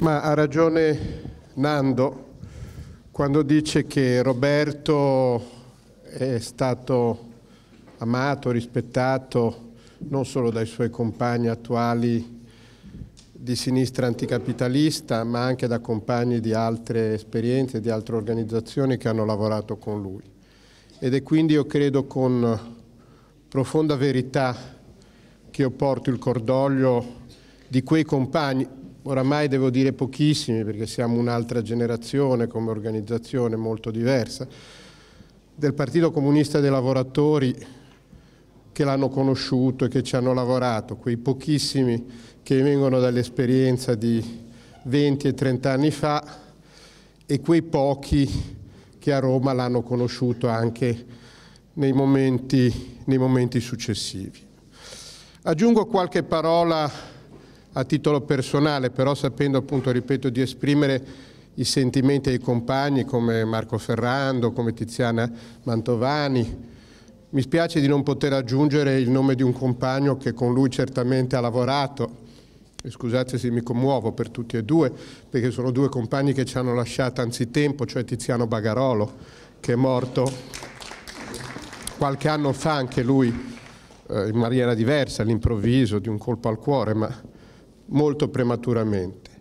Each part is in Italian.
Ma ha ragione Nando quando dice che Roberto è stato amato, rispettato non solo dai suoi compagni attuali di sinistra anticapitalista, ma anche da compagni di altre esperienze, di altre organizzazioni che hanno lavorato con lui. Ed è quindi, io credo, con profonda verità che io porto il cordoglio di quei compagni, oramai devo dire pochissimi perché siamo un'altra generazione come organizzazione molto diversa, del Partito Comunista dei Lavoratori che l'hanno conosciuto e che ci hanno lavorato, quei pochissimi che vengono dall'esperienza di 20 e 30 anni fa e quei pochi che a Roma l'hanno conosciuto anche nei momenti, nei momenti successivi. Aggiungo qualche parola a titolo personale, però sapendo appunto, ripeto, di esprimere i sentimenti ai compagni come Marco Ferrando, come Tiziana Mantovani. Mi spiace di non poter aggiungere il nome di un compagno che con lui certamente ha lavorato, scusate se mi commuovo per tutti e due, perché sono due compagni che ci hanno lasciato anzitempo, cioè Tiziano Bagarolo, che è morto qualche anno fa anche lui, eh, in maniera diversa, all'improvviso, di un colpo al cuore, ma molto prematuramente.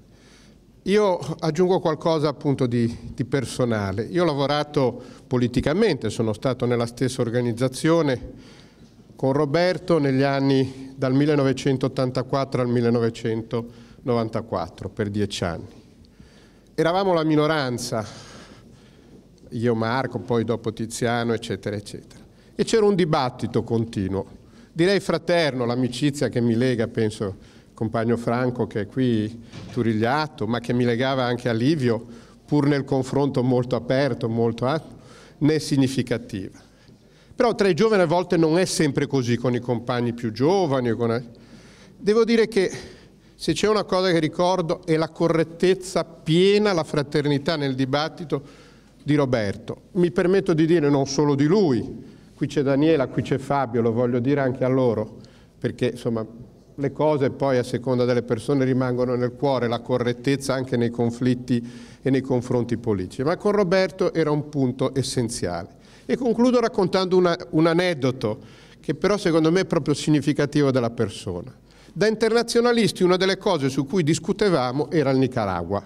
Io aggiungo qualcosa appunto di, di, personale. Io ho lavorato politicamente, sono stato nella stessa organizzazione con Roberto negli anni dal 1984 al 1994, per dieci anni. Eravamo la minoranza, io Marco, poi dopo Tiziano, eccetera, eccetera. E c'era un dibattito continuo, direi fraterno, l'amicizia che mi lega, penso compagno Franco che è qui turigliato, ma che mi legava anche a Livio, pur nel confronto molto aperto, molto atto, eh, né significativa. Però tra i giovani a volte non è sempre così con i compagni più giovani. Con... Eh. Devo dire che se c'è una cosa che ricordo è la correttezza piena, la fraternità nel dibattito di Roberto. Mi permetto di dire non solo di lui, qui c'è Daniela, qui c'è Fabio, lo voglio dire anche a loro, perché insomma le cose poi a seconda delle persone rimangono nel cuore, la correttezza anche nei conflitti e nei confronti politici. Ma con Roberto era un punto essenziale. E concludo raccontando una, un aneddoto che però secondo me è proprio significativo della persona. Da internazionalisti una delle cose su cui discutevamo era il Nicaragua.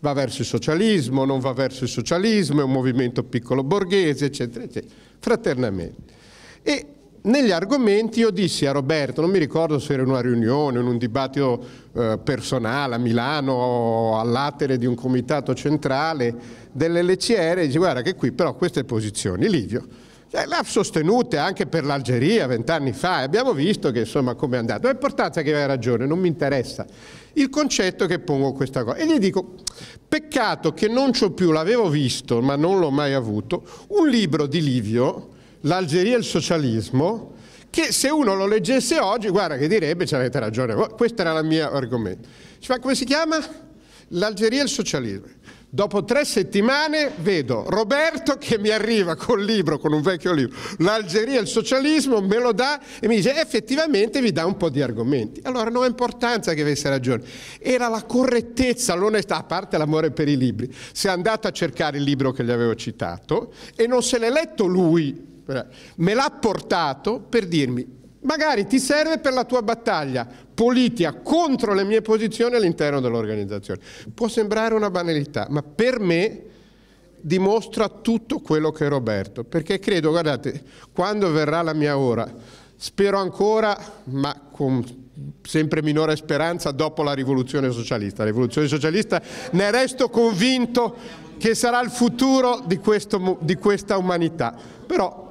Va verso il socialismo, non va verso il socialismo, è un movimento piccolo borghese, eccetera, eccetera, fraternamente. E negli argomenti io dissi a Roberto, non mi ricordo se era in una riunione, in un dibattito eh, personale a Milano o all'atere di un comitato centrale dell'LCR, dice guarda che qui però queste posizioni, Livio, cioè, ha sostenute anche per l'Algeria vent'anni fa e abbiamo visto che insomma come è andato. L'importanza che hai ragione, non mi interessa il concetto che pongo questa cosa. E gli dico, peccato che non c'ho più, l'avevo visto ma non l'ho mai avuto, un libro di Livio l'Algeria e il socialismo, che se uno lo leggesse oggi, guarda che direbbe, ce avete ragione, questo era il mio argomento. Ci fa, come si chiama? L'Algeria e il socialismo. Dopo tre settimane vedo Roberto che mi arriva col libro, con un vecchio libro, l'Algeria e il socialismo, me lo dà e mi dice effettivamente vi dà un po' di argomenti. Allora non ha importanza che avesse ragione, era la correttezza, l'onestà, a parte l'amore per i libri. Si è andato a cercare il libro che gli avevo citato e non se l'è letto lui me l'ha portato per dirmi magari ti serve per la tua battaglia politica contro le mie posizioni all'interno dell'organizzazione. Può sembrare una banalità, ma per me dimostra tutto quello che è Roberto, perché credo, guardate, quando verrà la mia ora, spero ancora, ma con sempre minore speranza, dopo la rivoluzione socialista. La rivoluzione socialista ne resto convinto che sarà il futuro di, questo, di questa umanità. Però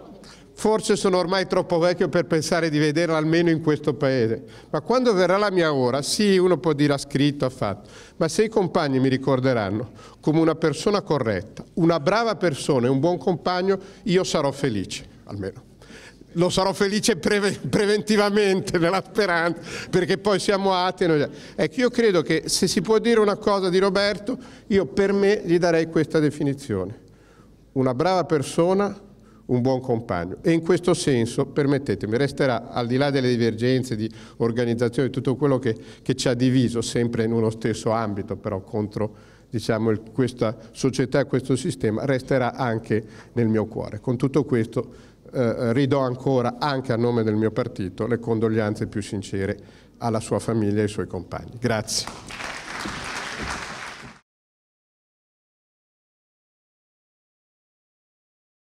Forse sono ormai troppo vecchio per pensare di vederla almeno in questo paese, ma quando verrà la mia ora, sì, uno può dire ha scritto, ha fatto, ma se i compagni mi ricorderanno come una persona corretta, una brava persona e un buon compagno, io sarò felice, almeno. Lo sarò felice preve preventivamente, nella speranza, perché poi siamo atti. Noi... Ecco, io credo che se si può dire una cosa di Roberto, io per me gli darei questa definizione. Una brava persona, un buon compagno. E in questo senso, permettetemi, resterà al di là delle divergenze di organizzazione, tutto quello che, che ci ha diviso, sempre in uno stesso ambito, però contro diciamo, il, questa società, e questo sistema, resterà anche nel mio cuore. Con tutto questo eh, ridò ancora, anche a nome del mio partito, le condoglianze più sincere alla sua famiglia e ai suoi compagni. Grazie.